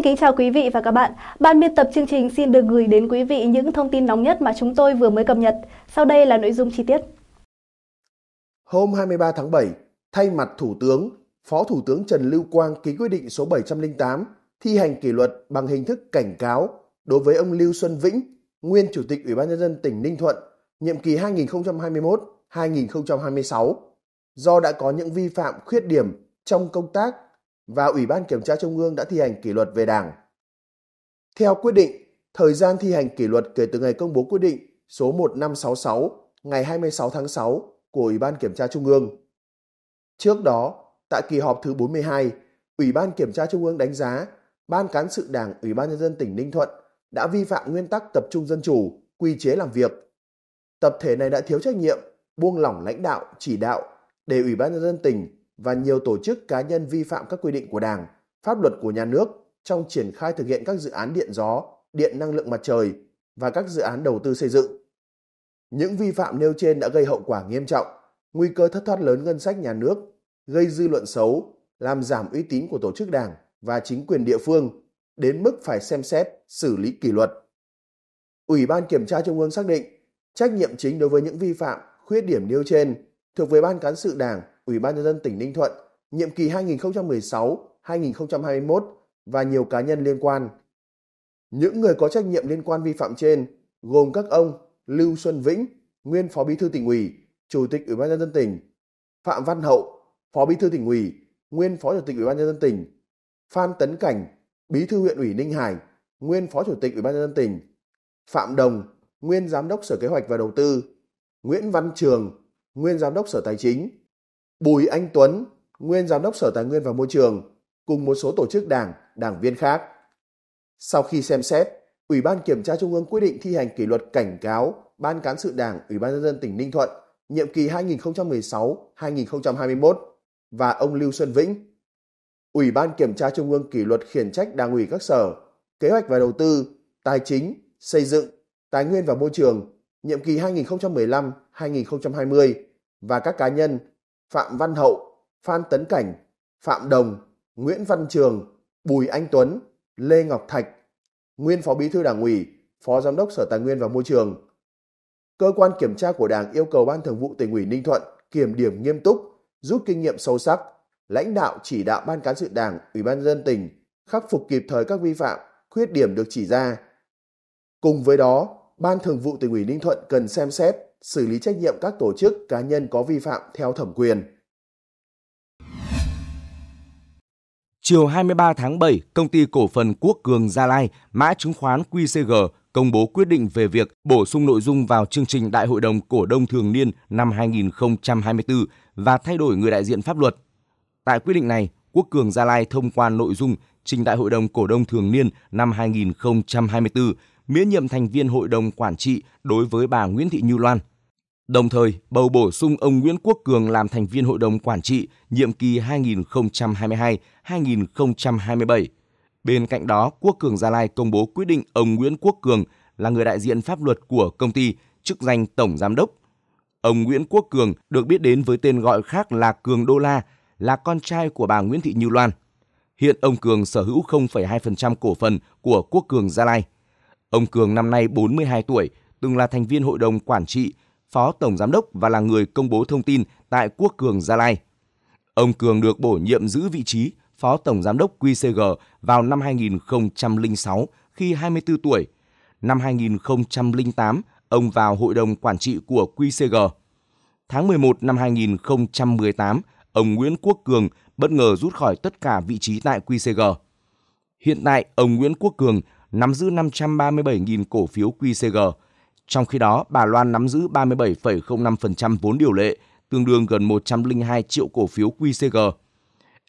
Xin kính chào quý vị và các bạn. Ban biên tập chương trình xin được gửi đến quý vị những thông tin nóng nhất mà chúng tôi vừa mới cập nhật. Sau đây là nội dung chi tiết. Hôm 23 tháng 7, thay mặt Thủ tướng, Phó Thủ tướng Trần Lưu Quang ký quyết định số 708 thi hành kỷ luật bằng hình thức cảnh cáo đối với ông Lưu Xuân Vĩnh, nguyên Chủ tịch Ủy ban nhân dân tỉnh Ninh Thuận, nhiệm kỳ 2021-2026 do đã có những vi phạm khuyết điểm trong công tác và Ủy ban Kiểm tra Trung ương đã thi hành kỷ luật về Đảng. Theo quyết định, thời gian thi hành kỷ luật kể từ ngày công bố quyết định số 1566 ngày 26 tháng 6 của Ủy ban Kiểm tra Trung ương. Trước đó, tại kỳ họp thứ 42, Ủy ban Kiểm tra Trung ương đánh giá Ban Cán sự Đảng Ủy ban Nhân dân tỉnh Ninh Thuận đã vi phạm nguyên tắc tập trung dân chủ, quy chế làm việc. Tập thể này đã thiếu trách nhiệm, buông lỏng lãnh đạo, chỉ đạo để Ủy ban Nhân dân tỉnh và nhiều tổ chức cá nhân vi phạm các quy định của Đảng, pháp luật của nhà nước trong triển khai thực hiện các dự án điện gió, điện năng lượng mặt trời và các dự án đầu tư xây dựng. Những vi phạm nêu trên đã gây hậu quả nghiêm trọng, nguy cơ thất thoát lớn ngân sách nhà nước, gây dư luận xấu, làm giảm uy tín của tổ chức đảng và chính quyền địa phương, đến mức phải xem xét, xử lý kỷ luật. Ủy ban Kiểm tra Trung ương xác định, trách nhiệm chính đối với những vi phạm, khuyết điểm nêu trên thuộc về Ban Cán sự Đảng Ủy ban nhân dân tỉnh Ninh Thuận, nhiệm kỳ 2016-2021 và nhiều cá nhân liên quan. Những người có trách nhiệm liên quan vi phạm trên gồm các ông Lưu Xuân Vĩnh, nguyên Phó Bí thư tỉnh ủy, Chủ tịch Ủy ban nhân dân tỉnh, Phạm Văn Hậu, Phó Bí thư tỉnh ủy, nguyên Phó Chủ tịch Ủy ban nhân dân tỉnh, Phan Tấn Cảnh, Bí thư huyện ủy Ninh Hải, nguyên Phó Chủ tịch Ủy ban nhân dân tỉnh, Phạm Đồng, nguyên Giám đốc Sở Kế hoạch và Đầu tư, Nguyễn Văn Trường, nguyên Giám đốc Sở Tài chính, Bùi Anh Tuấn, nguyên giám đốc Sở Tài nguyên và Môi trường, cùng một số tổ chức đảng, đảng viên khác. Sau khi xem xét, Ủy ban Kiểm tra Trung ương quyết định thi hành kỷ luật cảnh cáo Ban Cán sự Đảng Ủy ban Nhân dân tỉnh Ninh Thuận nhiệm kỳ 2016-2021 và ông Lưu Xuân Vĩnh. Ủy ban Kiểm tra Trung ương kỷ luật khiển trách Đảng ủy các sở, Kế hoạch và Đầu tư, Tài chính, Xây dựng, Tài nguyên và Môi trường nhiệm kỳ 2015-2020 và các cá nhân Phạm Văn Hậu, Phan Tấn Cảnh, Phạm Đồng, Nguyễn Văn Trường, Bùi Anh Tuấn, Lê Ngọc Thạch, nguyên Phó Bí thư Đảng ủy, Phó Giám đốc Sở Tài nguyên và Môi trường. Cơ quan kiểm tra của Đảng yêu cầu Ban Thường vụ tỉnh ủy Ninh Thuận kiểm điểm nghiêm túc, rút kinh nghiệm sâu sắc, lãnh đạo chỉ đạo Ban cán sự Đảng, Ủy ban dân tỉnh khắc phục kịp thời các vi phạm, khuyết điểm được chỉ ra. Cùng với đó, Ban Thường vụ tỉnh ủy Ninh Thuận cần xem xét xử lý trách nhiệm các tổ chức cá nhân có vi phạm theo thẩm quyền. Chiều 23 tháng 7, công ty cổ phần Quốc Cường Gia Lai, mã chứng khoán QCG công bố quyết định về việc bổ sung nội dung vào chương trình Đại hội đồng cổ đông thường niên năm 2024 và thay đổi người đại diện pháp luật. Tại quyết định này, Quốc Cường Gia Lai thông qua nội dung trình Đại hội đồng cổ đông thường niên năm 2024 miễn nhiệm thành viên hội đồng quản trị đối với bà Nguyễn Thị Như Loan. Đồng thời, bầu bổ sung ông Nguyễn Quốc Cường làm thành viên Hội đồng Quản trị nhiệm kỳ 2022-2027. Bên cạnh đó, Quốc Cường Gia Lai công bố quyết định ông Nguyễn Quốc Cường là người đại diện pháp luật của công ty, chức danh Tổng Giám đốc. Ông Nguyễn Quốc Cường được biết đến với tên gọi khác là Cường Đô La, là con trai của bà Nguyễn Thị Như Loan. Hiện ông Cường sở hữu 0,2% cổ phần của Quốc Cường Gia Lai. Ông Cường năm nay 42 tuổi, từng là thành viên hội đồng quản trị Phó Tổng Giám đốc và là người công bố thông tin tại Quốc Cường Gia Lai. Ông Cường được bổ nhiệm giữ vị trí Phó Tổng Giám đốc QCG vào năm 2006 khi 24 tuổi. Năm 2008, ông vào Hội đồng Quản trị của QCG. Tháng 11 năm 2018, ông Nguyễn Quốc Cường bất ngờ rút khỏi tất cả vị trí tại QCG. Hiện tại, ông Nguyễn Quốc Cường nắm giữ 537.000 cổ phiếu QCG, trong khi đó, bà Loan nắm giữ 37,05% vốn điều lệ, tương đương gần 102 triệu cổ phiếu QCG.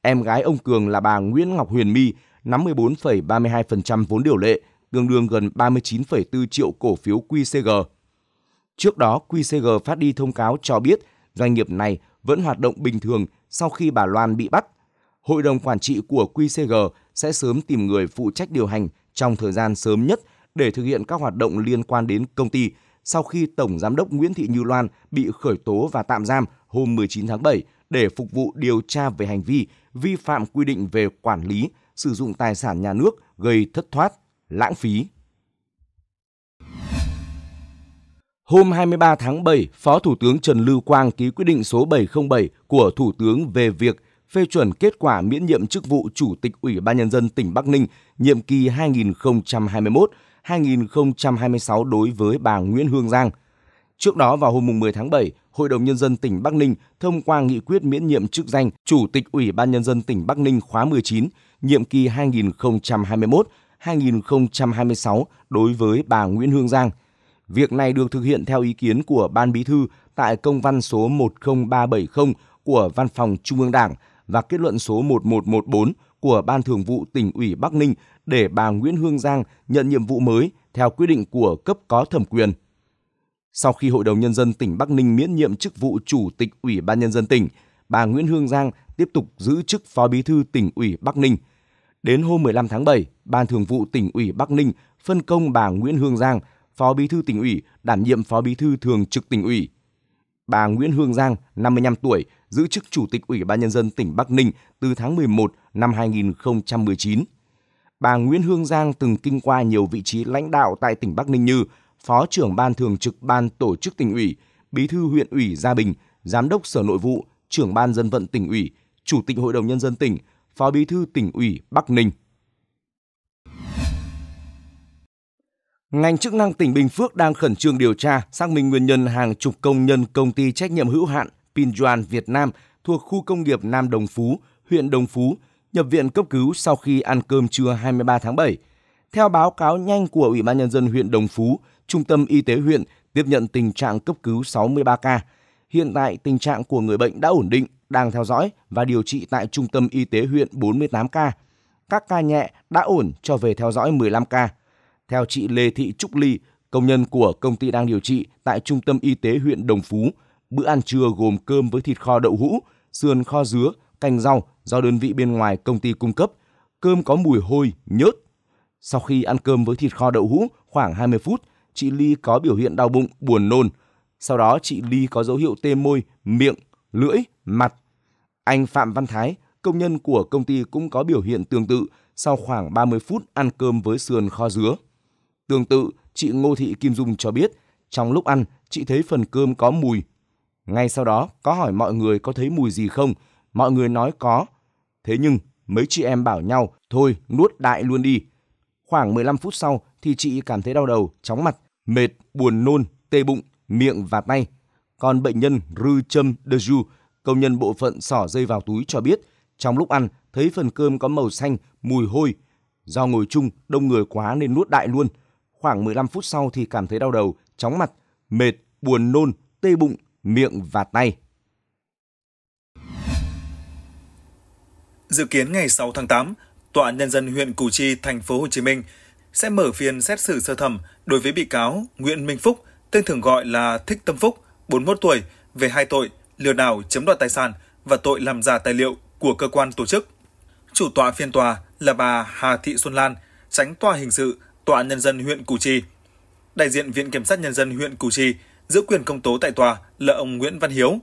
Em gái ông Cường là bà Nguyễn Ngọc Huyền My nắm 14,32% vốn điều lệ, tương đương gần 39,4 triệu cổ phiếu QCG. Trước đó, QCG phát đi thông cáo cho biết doanh nghiệp này vẫn hoạt động bình thường sau khi bà Loan bị bắt. Hội đồng quản trị của QCG sẽ sớm tìm người phụ trách điều hành trong thời gian sớm nhất để thực hiện các hoạt động liên quan đến công ty sau khi Tổng Giám đốc Nguyễn Thị Như Loan bị khởi tố và tạm giam hôm 19 tháng 7 để phục vụ điều tra về hành vi vi phạm quy định về quản lý, sử dụng tài sản nhà nước gây thất thoát, lãng phí. Hôm 23 tháng 7, Phó Thủ tướng Trần Lưu Quang ký quyết định số 707 của Thủ tướng về việc phê chuẩn kết quả miễn nhiệm chức vụ Chủ tịch Ủy ban Nhân dân tỉnh Bắc Ninh nhiệm kỳ 2021 2026 đối với bà Nguyễn Hương Giang. Trước đó vào hôm 10 tháng 7, Hội đồng Nhân dân tỉnh Bắc Ninh thông qua nghị quyết miễn nhiệm chức danh Chủ tịch Ủy ban Nhân dân tỉnh Bắc Ninh khóa 19, nhiệm kỳ 2021-2026 đối với bà Nguyễn Hương Giang. Việc này được thực hiện theo ý kiến của Ban Bí thư tại công văn số 10370 của Văn phòng Trung ương Đảng và kết luận số 1114 của Ban Thường vụ tỉnh ủy Bắc Ninh để bà Nguyễn Hương Giang nhận nhiệm vụ mới theo quyết định của cấp có thẩm quyền. Sau khi Hội đồng Nhân dân tỉnh Bắc Ninh miễn nhiệm chức vụ Chủ tịch Ủy ban Nhân dân tỉnh, bà Nguyễn Hương Giang tiếp tục giữ chức Phó Bí thư tỉnh ủy Bắc Ninh. Đến hôm 15 tháng 7, Ban Thường vụ tỉnh ủy Bắc Ninh phân công bà Nguyễn Hương Giang, Phó Bí thư tỉnh ủy, đảm nhiệm Phó Bí thư thường trực tỉnh ủy bà Nguyễn Hương Giang, 55 tuổi, giữ chức Chủ tịch Ủy ban Nhân dân tỉnh Bắc Ninh từ tháng 11 năm 2019. Bà Nguyễn Hương Giang từng kinh qua nhiều vị trí lãnh đạo tại tỉnh Bắc Ninh như Phó trưởng Ban Thường trực Ban Tổ chức tỉnh ủy, Bí thư huyện ủy Gia Bình, Giám đốc Sở Nội vụ, trưởng Ban Dân vận tỉnh ủy, Chủ tịch Hội đồng Nhân dân tỉnh, Phó Bí thư tỉnh ủy Bắc Ninh. Ngành chức năng tỉnh Bình Phước đang khẩn trương điều tra, xác minh nguyên nhân hàng chục công nhân công ty trách nhiệm hữu hạn Pinjuan Việt Nam thuộc khu công nghiệp Nam Đồng Phú, huyện Đồng Phú nhập viện cấp cứu sau khi ăn cơm trưa 23 tháng 7. Theo báo cáo nhanh của Ủy ban nhân dân huyện Đồng Phú, Trung tâm Y tế huyện tiếp nhận tình trạng cấp cứu 63 ca. Hiện tại tình trạng của người bệnh đã ổn định, đang theo dõi và điều trị tại Trung tâm Y tế huyện 48 ca. Các ca nhẹ đã ổn cho về theo dõi 15 ca. Theo chị Lê Thị Trúc Ly, công nhân của công ty đang điều trị tại Trung tâm Y tế huyện Đồng Phú, bữa ăn trưa gồm cơm với thịt kho đậu hũ, sườn kho dứa, canh rau do đơn vị bên ngoài công ty cung cấp. Cơm có mùi hôi, nhớt. Sau khi ăn cơm với thịt kho đậu hũ khoảng 20 phút, chị Ly có biểu hiện đau bụng, buồn nôn. Sau đó chị Ly có dấu hiệu tê môi, miệng, lưỡi, mặt. Anh Phạm Văn Thái, công nhân của công ty cũng có biểu hiện tương tự sau khoảng 30 phút ăn cơm với sườn kho dứa. Tương tự, chị Ngô Thị Kim Dung cho biết, trong lúc ăn, chị thấy phần cơm có mùi. Ngay sau đó, có hỏi mọi người có thấy mùi gì không? Mọi người nói có. Thế nhưng, mấy chị em bảo nhau, thôi, nuốt đại luôn đi. Khoảng 15 phút sau thì chị cảm thấy đau đầu, chóng mặt, mệt, buồn nôn, tê bụng, miệng và tay. Còn bệnh nhân Rư Trâm De Ju, công nhân bộ phận sỏ dây vào túi cho biết, trong lúc ăn, thấy phần cơm có màu xanh, mùi hôi. Do ngồi chung, đông người quá nên nuốt đại luôn – Khoảng 15 phút sau thì cảm thấy đau đầu, chóng mặt, mệt, buồn nôn, tê bụng, miệng và tay. Dự kiến ngày 6 tháng 8, Tòa Nhân dân huyện Củ Chi, thành phố Hồ Chí Minh sẽ mở phiên xét xử sơ thẩm đối với bị cáo Nguyễn Minh Phúc, tên thường gọi là Thích Tâm Phúc, 41 tuổi, về hai tội lừa đảo chiếm đoạt tài sản và tội làm giả tài liệu của cơ quan tổ chức. Chủ tọa phiên tòa là bà Hà Thị Xuân Lan, tránh tòa hình sự Tòa án Nhân dân huyện Củ Chi. Đại diện Viện Kiểm sát Nhân dân huyện Củ Chi giữ quyền công tố tại tòa là ông Nguyễn Văn Hiếu.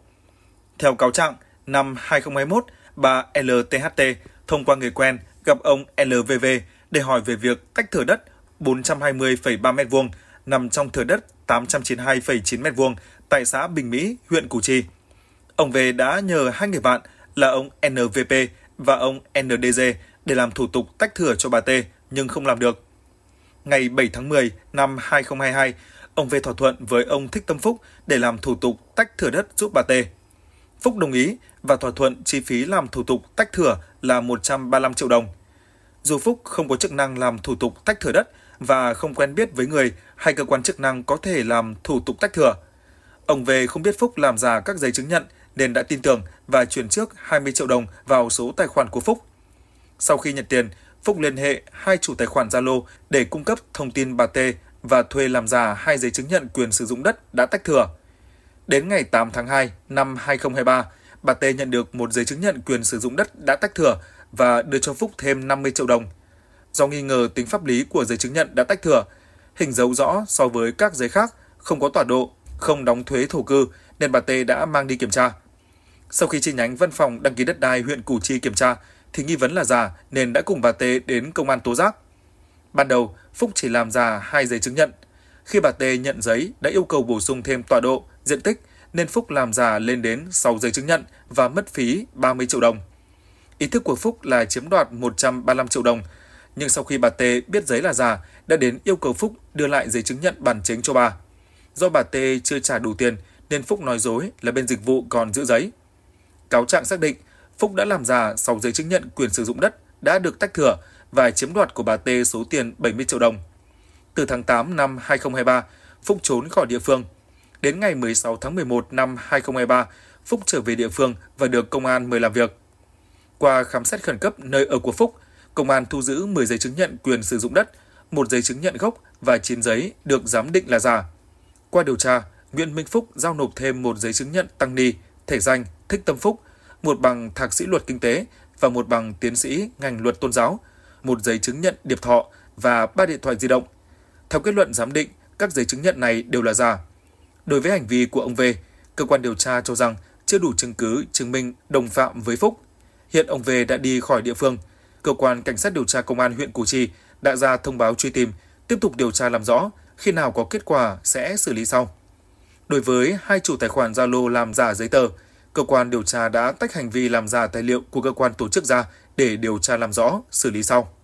Theo cáo trạng, năm 2021, bà LTHT thông qua người quen gặp ông LVV để hỏi về việc tách thửa đất 420,3 m2 nằm trong thửa đất 892,9 m2 tại xã Bình Mỹ, huyện Củ Chi. Ông về đã nhờ hai người bạn là ông NVP và ông NDG để làm thủ tục tách thửa cho bà T nhưng không làm được ngày 7 tháng 10 năm 2022, ông V thỏa thuận với ông Thích Tâm Phúc để làm thủ tục tách thửa đất giúp bà T. Phúc đồng ý và thỏa thuận chi phí làm thủ tục tách thửa là 135 triệu đồng. Dù Phúc không có chức năng làm thủ tục tách thửa đất và không quen biết với người hay cơ quan chức năng có thể làm thủ tục tách thửa, ông về không biết Phúc làm giả các giấy chứng nhận nên đã tin tưởng và chuyển trước 20 triệu đồng vào số tài khoản của Phúc. Sau khi nhận tiền, Phúc liên hệ hai chủ tài khoản Zalo để cung cấp thông tin bà T và thuê làm giả hai giấy chứng nhận quyền sử dụng đất đã tách thừa. Đến ngày 8 tháng 2 năm 2023, bà T nhận được một giấy chứng nhận quyền sử dụng đất đã tách thừa và đưa cho Phúc thêm 50 triệu đồng. Do nghi ngờ tính pháp lý của giấy chứng nhận đã tách thừa, hình dấu rõ so với các giấy khác, không có tọa độ, không đóng thuế thổ cư nên bà T đã mang đi kiểm tra. Sau khi chi nhánh văn phòng đăng ký đất đai huyện Củ Chi kiểm tra, thì nghi vấn là giả nên đã cùng bà T đến công an tố giác. Ban đầu, Phúc chỉ làm giả hai giấy chứng nhận. Khi bà T nhận giấy đã yêu cầu bổ sung thêm tọa độ, diện tích nên Phúc làm giả lên đến 6 giấy chứng nhận và mất phí 30 triệu đồng. Ý thức của Phúc là chiếm đoạt 135 triệu đồng, nhưng sau khi bà T biết giấy là giả, đã đến yêu cầu Phúc đưa lại giấy chứng nhận bản chính cho bà. Do bà T chưa trả đủ tiền nên Phúc nói dối là bên dịch vụ còn giữ giấy. Cáo trạng xác định Phúc đã làm giả 6 giấy chứng nhận quyền sử dụng đất đã được tách thửa và chiếm đoạt của bà T số tiền 70 triệu đồng. Từ tháng 8 năm 2023, Phúc trốn khỏi địa phương. Đến ngày 16 tháng 11 năm 2023, Phúc trở về địa phương và được công an mời làm việc. Qua khám xét khẩn cấp nơi ở của Phúc, công an thu giữ 10 giấy chứng nhận quyền sử dụng đất, một giấy chứng nhận gốc và 9 giấy được giám định là giả. Qua điều tra, Nguyễn Minh Phúc giao nộp thêm một giấy chứng nhận tăng ni, thể danh, thích tâm phúc một bằng thạc sĩ luật kinh tế và một bằng tiến sĩ ngành luật tôn giáo, một giấy chứng nhận điệp thọ và ba điện thoại di động. Theo kết luận giám định, các giấy chứng nhận này đều là giả. Đối với hành vi của ông V, cơ quan điều tra cho rằng chưa đủ chứng cứ chứng minh đồng phạm với Phúc. Hiện ông V đã đi khỏi địa phương. Cơ quan Cảnh sát điều tra Công an huyện Củ Chi đã ra thông báo truy tìm, tiếp tục điều tra làm rõ, khi nào có kết quả sẽ xử lý sau. Đối với hai chủ tài khoản Zalo làm giả giấy tờ, cơ quan điều tra đã tách hành vi làm giả tài liệu của cơ quan tổ chức ra để điều tra làm rõ, xử lý sau.